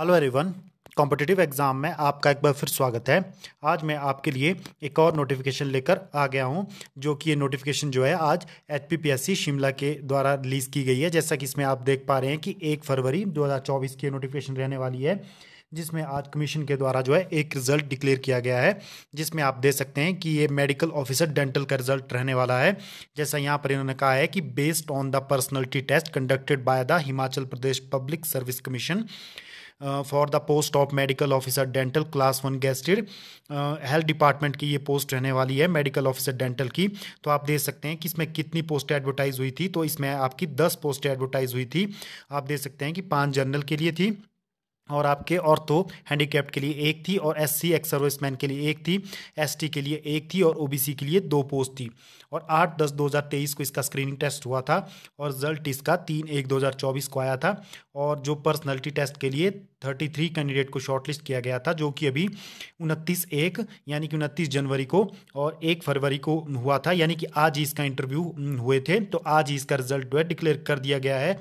hello everyone competitive exam में आपका एक बार फिर स्वागत है आज मैं आपके लिए एक और नोटिफिकेशन लेकर आ गया हूं जो कि ये नोटिफिकेशन जो है आज एच शिमला के द्वारा रिलीज़ की गई है जैसा कि इसमें आप देख पा रहे हैं कि एक फरवरी 2024 की नोटिफिकेशन रहने वाली है जिसमें आज कमीशन के द्वारा जो है एक रिज़ल्ट डिक्लेयर किया गया है जिसमें आप देख सकते हैं कि ये मेडिकल ऑफिसर डेंटल का रिजल्ट रहने वाला है जैसा यहाँ पर इन्होंने कहा है कि based on the personality test conducted by the Himachal Pradesh public service commission for the post of medical officer dental class one gazetted health department की ये पोस्ट रहने वाली है मेडिकल ऑफिसर डेंटल की तो आप देख सकते हैं कि इसमें कितनी पोस्ट एडवर्टाइज हुई थी तो इसमें आपकी दस पोस्ट एडवर्टाइज हुई थी आप देख सकते हैं कि पाँच जनरल के लिए थी और आपके और तो हैंडीकैप्ड के लिए एक थी और एस सी एक्स सर्विसमैन के लिए एक थी टी के लिए एक थी और सी के लिए दो पोस्ट थी और आठ दस तेईस को इसका स्क्रीनिंग टेस्ट हुआ था और रिजल्ट इसका तीन एक चौबीस को आया था और जो पर्सनैलिटी टेस्ट के लिए थर्टी थ्री कैंडिडेट को शॉर्टलिस्ट किया गया था जो कि अभी उनतीस एक यानी कि उनतीस जनवरी को और एक फरवरी को हुआ था यानी कि आज ही इसका इंटरव्यू हुए थे तो आज ही इसका रिजल्ट जो है डिक्लेयर कर दिया गया है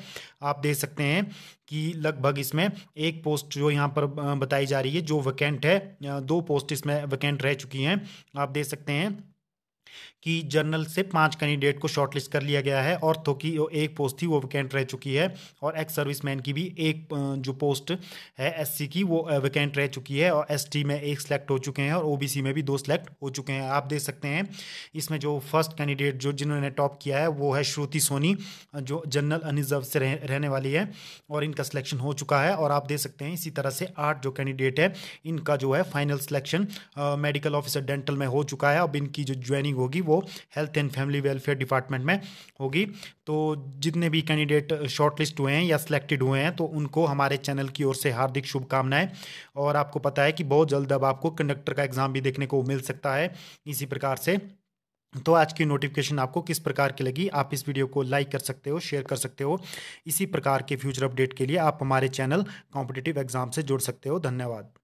आप देख सकते हैं कि लगभग इसमें एक पोस्ट जो यहाँ पर बताई जा रही है जो वैकेंट है दो पोस्ट इसमें वैकेंट रह चुकी हैं आप देख सकते हैं कि जनरल से पांच कैंडिडेट को शॉर्टलिस्ट कर लिया गया है और तो की एक पोस्ट थी वो वैकेंट रह चुकी है और एक्स मैन की भी एक जो पोस्ट है एससी की वो वैकेंट रह चुकी है और एसटी में एक सेलेक्ट हो चुके हैं और ओबीसी में भी दो सेलेक्ट हो चुके हैं आप देख सकते हैं इसमें जो फर्स्ट कैंडिडेट जो जिन्होंने टॉप किया है वो है श्रुति सोनी जो जनरल अनिजर्व से रह, रहने वाली है और इनका सिलेक्शन हो चुका है और आप देख सकते हैं इसी तरह से आठ जो कैंडिडेट है इनका जो है final selection medical officer dental में हो चुका है अब इनकी जो ज्वाइनिंग होगी वो health and family welfare department में होगी तो जितने भी कैंडिडेट शॉर्टलिस्ट हुए हैं या सिलेक्टेड हुए हैं तो उनको हमारे चैनल की ओर से हार्दिक शुभकामनाएं और आपको पता है कि बहुत जल्द अब आपको कंडक्टर का एग्ज़ाम भी देखने को मिल सकता है इसी प्रकार से तो आज की नोटिफिकेशन आपको किस प्रकार की लगी आप इस वीडियो को लाइक कर सकते हो शेयर कर सकते हो इसी प्रकार के फ्यूचर अपडेट के लिए आप हमारे चैनल कॉम्पिटेटिव एग्जाम से जुड़ सकते हो धन्यवाद